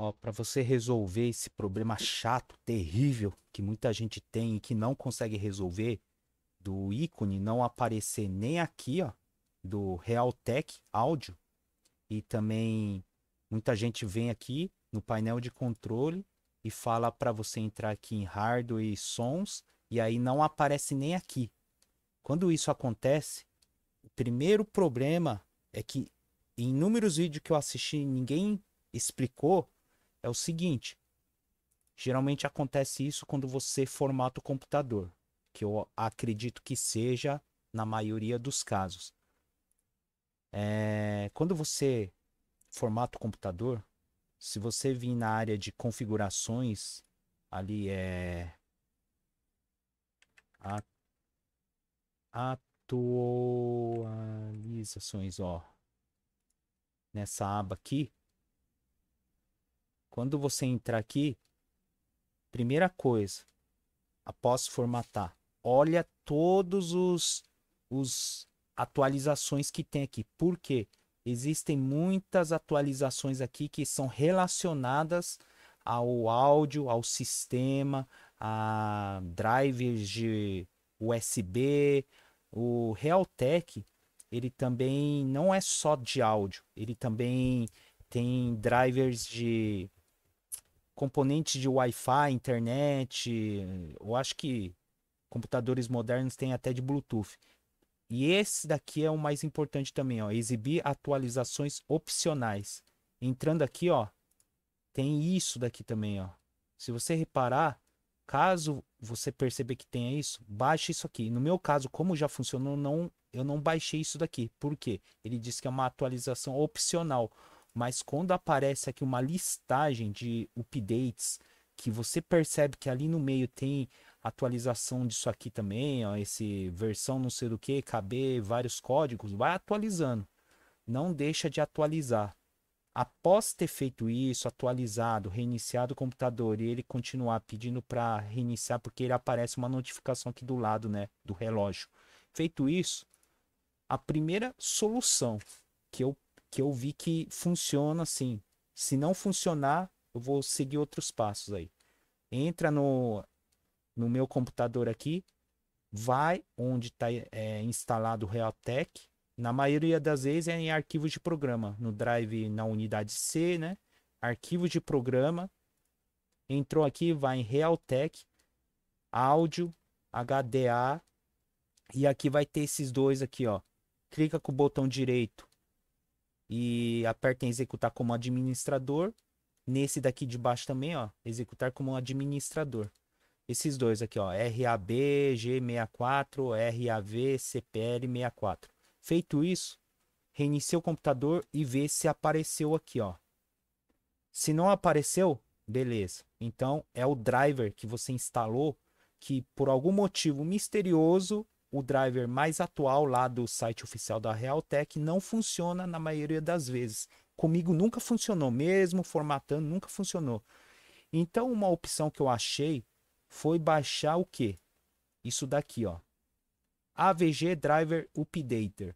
Ó, para você resolver esse problema chato, terrível que muita gente tem e que não consegue resolver, do ícone não aparecer nem aqui, ó, do Realtek áudio. E também muita gente vem aqui no painel de controle e fala para você entrar aqui em hardware e sons e aí não aparece nem aqui. Quando isso acontece, o primeiro problema é que em inúmeros vídeos que eu assisti, ninguém explicou é o seguinte: geralmente acontece isso quando você formata o computador, que eu acredito que seja na maioria dos casos. É, quando você formata o computador, se você vir na área de configurações, ali é atualizações, ó, nessa aba aqui, quando você entrar aqui, primeira coisa, após formatar, olha todos os, os atualizações que tem aqui. Por quê? Existem muitas atualizações aqui que são relacionadas ao áudio, ao sistema, a drivers de USB, o Realtek, ele também não é só de áudio, ele também tem drivers de componente de Wi-Fi, internet, eu acho que computadores modernos têm até de Bluetooth. E esse daqui é o mais importante também, ó, exibir atualizações opcionais. Entrando aqui, ó, tem isso daqui também, ó. Se você reparar, caso você perceber que tenha isso, baixe isso aqui. No meu caso, como já funcionou, não, eu não baixei isso daqui. Por quê? Ele diz que é uma atualização opcional. Mas quando aparece aqui uma listagem de updates, que você percebe que ali no meio tem atualização disso aqui também, ó, esse versão não sei do que, KB, vários códigos, vai atualizando. Não deixa de atualizar. Após ter feito isso, atualizado, reiniciado o computador e ele continuar pedindo para reiniciar, porque ele aparece uma notificação aqui do lado, né, do relógio. Feito isso, a primeira solução que eu que eu vi que funciona assim. Se não funcionar, eu vou seguir outros passos aí. Entra no, no meu computador aqui, vai onde está é, instalado o Realtek. Na maioria das vezes é em arquivos de programa, no drive na unidade C, né? Arquivos de programa. Entrou aqui, vai em Realtek, áudio, HDA, e aqui vai ter esses dois aqui, ó. Clica com o botão direito e aperta em executar como administrador. Nesse daqui de baixo também, ó, executar como administrador. Esses dois aqui, ó, RAB G64, RAV CPL 64. Feito isso, reinicie o computador e vê se apareceu aqui, ó. Se não apareceu, beleza. Então é o driver que você instalou que por algum motivo misterioso o driver mais atual lá do site oficial da Realtek não funciona na maioria das vezes. Comigo nunca funcionou, mesmo formatando, nunca funcionou. Então, uma opção que eu achei foi baixar o quê? Isso daqui, ó. AVG Driver Updater.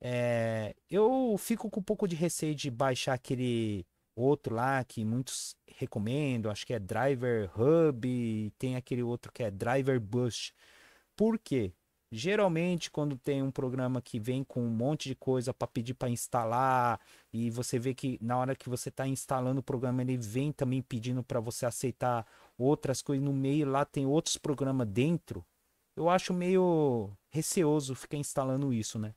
É, eu fico com um pouco de receio de baixar aquele outro lá que muitos recomendam, acho que é Driver Hub, tem aquele outro que é Driver Boost. Por quê? Geralmente, quando tem um programa que vem com um monte de coisa para pedir para instalar, e você vê que na hora que você está instalando o programa, ele vem também pedindo para você aceitar outras coisas no meio, lá tem outros programas dentro. Eu acho meio receoso ficar instalando isso, né?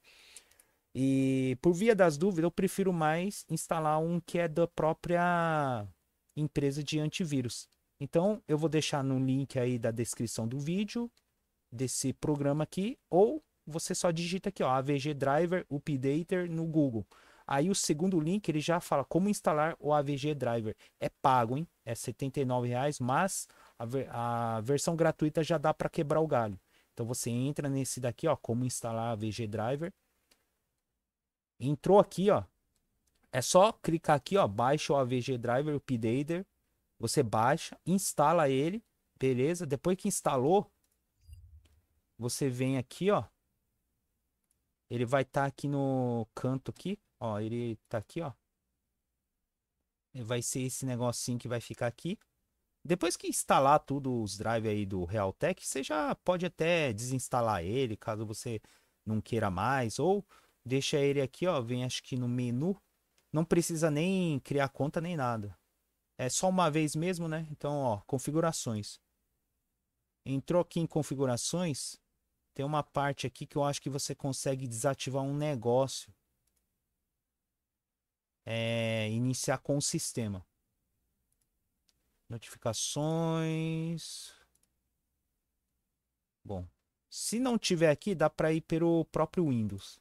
E por via das dúvidas, eu prefiro mais instalar um que é da própria empresa de antivírus. Então, eu vou deixar no link aí da descrição do vídeo desse programa aqui, ou você só digita aqui, ó, AVG Driver Updater no Google. Aí o segundo link ele já fala como instalar o AVG Driver. É pago, hein? É R$ 79,00, mas a, ver, a versão gratuita já dá para quebrar o galho. Então você entra nesse daqui, ó, como instalar AVG Driver. Entrou aqui, ó. É só clicar aqui, ó, baixa o AVG Driver Updater. Você baixa, instala ele, beleza? Depois que instalou, você vem aqui, ó. Ele vai estar tá aqui no canto aqui, ó. Ele tá aqui, ó. Vai ser esse negocinho que vai ficar aqui. Depois que instalar tudo os drives aí do Realtek, você já pode até desinstalar ele, caso você não queira mais. Ou deixa ele aqui, ó. Vem acho que no menu. Não precisa nem criar conta nem nada. É só uma vez mesmo, né? Então, ó, configurações. Entrou aqui em configurações. Tem uma parte aqui que eu acho que você consegue desativar um negócio. É, iniciar com o sistema. Notificações. Bom, se não tiver aqui, dá para ir pelo próprio Windows.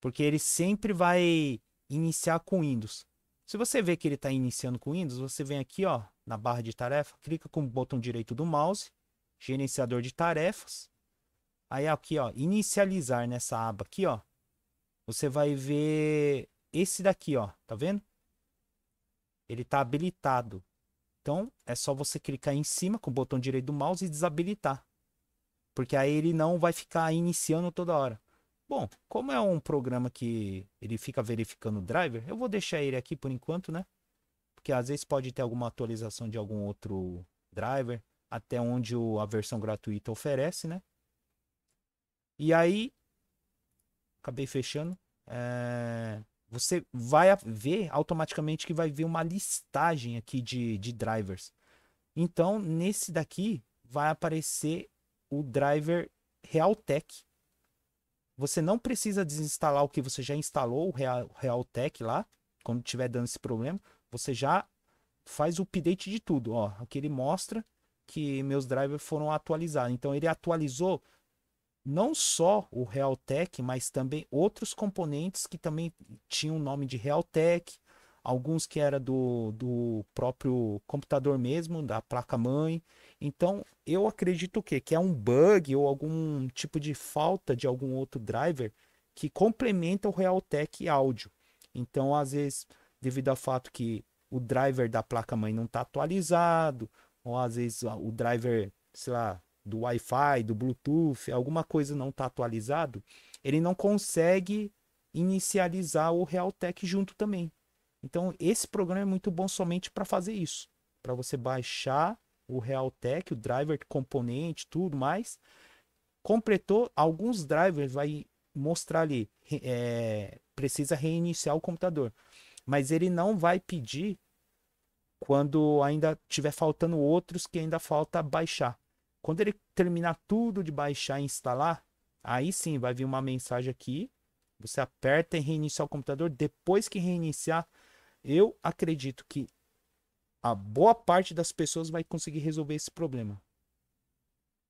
Porque ele sempre vai iniciar com Windows. Se você vê que ele está iniciando com Windows, você vem aqui ó, na barra de tarefa, clica com o botão direito do mouse, gerenciador de tarefas. Aí aqui ó, inicializar nessa aba aqui ó, você vai ver esse daqui ó, tá vendo? Ele está habilitado. Então é só você clicar em cima com o botão direito do mouse e desabilitar, porque aí ele não vai ficar iniciando toda hora. Bom, como é um programa que ele fica verificando o driver, eu vou deixar ele aqui por enquanto, né? Porque às vezes pode ter alguma atualização de algum outro driver, até onde o, a versão gratuita oferece, né? E aí, acabei fechando. É, você vai ver automaticamente que vai ver uma listagem aqui de, de drivers. Então, nesse daqui vai aparecer o driver Realtek você não precisa desinstalar o que você já instalou, o Real, Realtek lá, quando tiver dando esse problema, você já faz o update de tudo, ó. Aqui ele mostra que meus drivers foram atualizados. Então ele atualizou não só o Realtek, mas também outros componentes que também tinham o nome de Realtek, alguns que era do, do próprio computador mesmo, da placa-mãe. Então, eu acredito que, que é um bug ou algum tipo de falta de algum outro driver que complementa o Realtek áudio. Então, às vezes, devido ao fato que o driver da placa-mãe não está atualizado, ou às vezes o driver, sei lá, do Wi-Fi, do Bluetooth, alguma coisa não está atualizado, ele não consegue inicializar o Realtek junto também. Então, esse programa é muito bom somente para fazer isso, para você baixar o Realtek, o driver componente, tudo mais. Completou alguns drivers, vai mostrar ali, é, precisa reiniciar o computador, mas ele não vai pedir quando ainda tiver faltando outros que ainda falta baixar. Quando ele terminar tudo de baixar e instalar, aí sim vai vir uma mensagem aqui. Você aperta e reinicia o computador. Depois que reiniciar, eu acredito que a boa parte das pessoas vai conseguir resolver esse problema.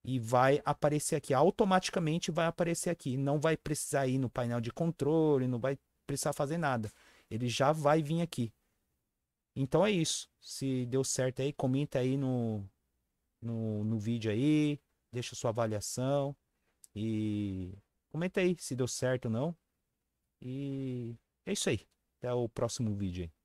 E vai aparecer aqui, automaticamente vai aparecer aqui. Não vai precisar ir no painel de controle, não vai precisar fazer nada. Ele já vai vir aqui. Então é isso. Se deu certo aí, comenta aí no, no, no vídeo aí. Deixa sua avaliação. E comenta aí se deu certo ou não. E é isso aí. Até o próximo vídeo aí.